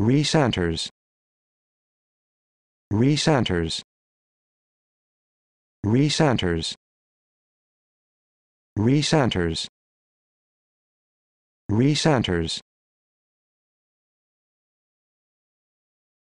recenters recenters recenters recenters recenters